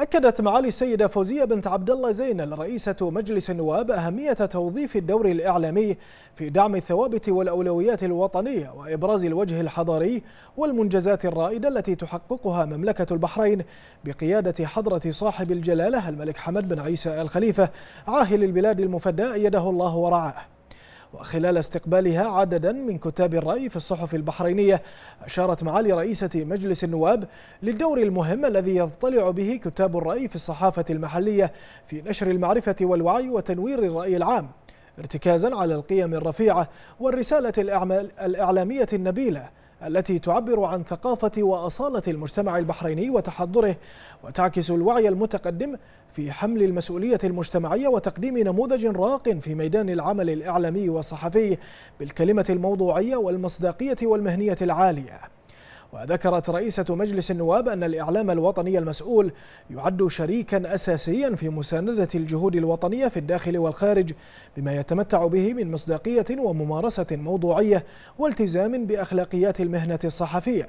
أكدت معالي السيدة فوزية بنت عبد الله زينل رئيسة مجلس النواب أهمية توظيف الدور الإعلامي في دعم الثوابت والأولويات الوطنية وإبراز الوجه الحضاري والمنجزات الرائدة التي تحققها مملكة البحرين بقيادة حضرة صاحب الجلالة الملك حمد بن عيسى الخليفة عاهل البلاد المفدى أيده الله ورعاه وخلال استقبالها عددا من كتاب الرأي في الصحف البحرينية أشارت معالي رئيسة مجلس النواب للدور المهم الذي يضطلع به كتاب الرأي في الصحافة المحلية في نشر المعرفة والوعي وتنوير الرأي العام ارتكازا على القيم الرفيعة والرسالة الإعلامية النبيلة التي تعبر عن ثقافة وأصالة المجتمع البحريني وتحضره وتعكس الوعي المتقدم في حمل المسؤولية المجتمعية وتقديم نموذج راق في ميدان العمل الإعلامي والصحفي بالكلمة الموضوعية والمصداقية والمهنية العالية وذكرت رئيسة مجلس النواب أن الإعلام الوطني المسؤول يعد شريكا أساسيا في مساندة الجهود الوطنية في الداخل والخارج بما يتمتع به من مصداقية وممارسة موضوعية والتزام بأخلاقيات المهنة الصحفية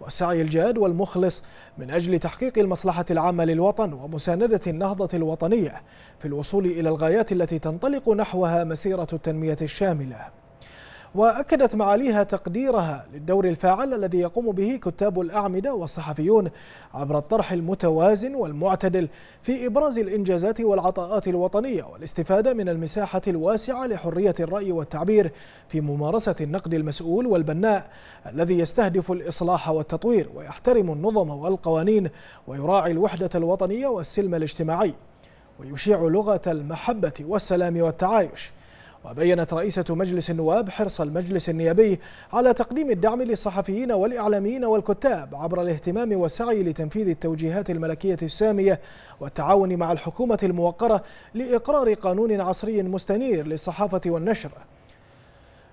والسعي الجاد والمخلص من أجل تحقيق المصلحة العامة للوطن ومساندة النهضة الوطنية في الوصول إلى الغايات التي تنطلق نحوها مسيرة التنمية الشاملة وأكدت معاليها تقديرها للدور الفاعل الذي يقوم به كتاب الأعمدة والصحفيون عبر الطرح المتوازن والمعتدل في إبراز الإنجازات والعطاءات الوطنية والاستفادة من المساحة الواسعة لحرية الرأي والتعبير في ممارسة النقد المسؤول والبناء الذي يستهدف الإصلاح والتطوير ويحترم النظم والقوانين ويراعي الوحدة الوطنية والسلم الاجتماعي ويشيع لغة المحبة والسلام والتعايش وبينت رئيسة مجلس النواب حرص المجلس النيابي على تقديم الدعم للصحفيين والإعلاميين والكتاب عبر الاهتمام والسعي لتنفيذ التوجيهات الملكية السامية والتعاون مع الحكومة الموقرة لإقرار قانون عصري مستنير للصحافة والنشر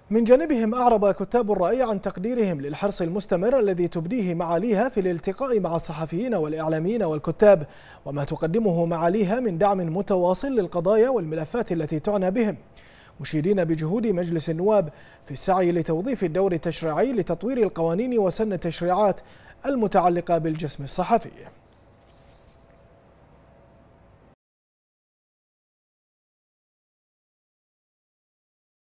من جانبهم أعرب كتاب الرأي عن تقديرهم للحرص المستمر الذي تبديه معاليها في الالتقاء مع الصحفيين والإعلاميين والكتاب وما تقدمه معاليها من دعم متواصل للقضايا والملفات التي تعنى بهم مشيدين بجهود مجلس النواب في السعي لتوظيف الدور التشريعي لتطوير القوانين وسن التشريعات المتعلقة بالجسم الصحفي